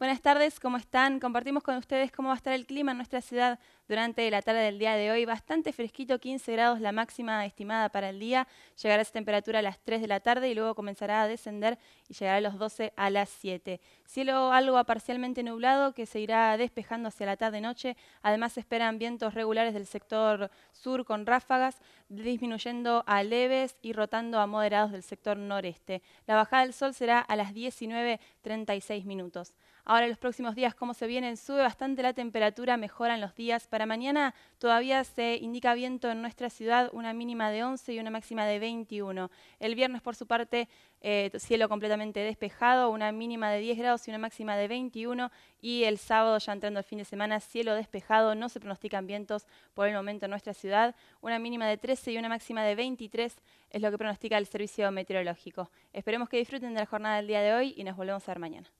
Buenas tardes, ¿cómo están? Compartimos con ustedes cómo va a estar el clima en nuestra ciudad durante la tarde del día de hoy. Bastante fresquito, 15 grados la máxima estimada para el día. Llegará esa temperatura a las 3 de la tarde y luego comenzará a descender y llegará a los 12 a las 7. Cielo algo parcialmente nublado que se irá despejando hacia la tarde-noche. Además se esperan vientos regulares del sector sur con ráfagas, disminuyendo a leves y rotando a moderados del sector noreste. La bajada del sol será a las 19.36 minutos. Ahora en los próximos días, cómo se vienen, sube bastante la temperatura, mejoran los días. Para mañana todavía se indica viento en nuestra ciudad, una mínima de 11 y una máxima de 21. El viernes, por su parte, eh, cielo completamente despejado, una mínima de 10 grados y una máxima de 21. Y el sábado, ya entrando el fin de semana, cielo despejado, no se pronostican vientos por el momento en nuestra ciudad, una mínima de 13 y una máxima de 23 es lo que pronostica el servicio meteorológico. Esperemos que disfruten de la jornada del día de hoy y nos volvemos a ver mañana.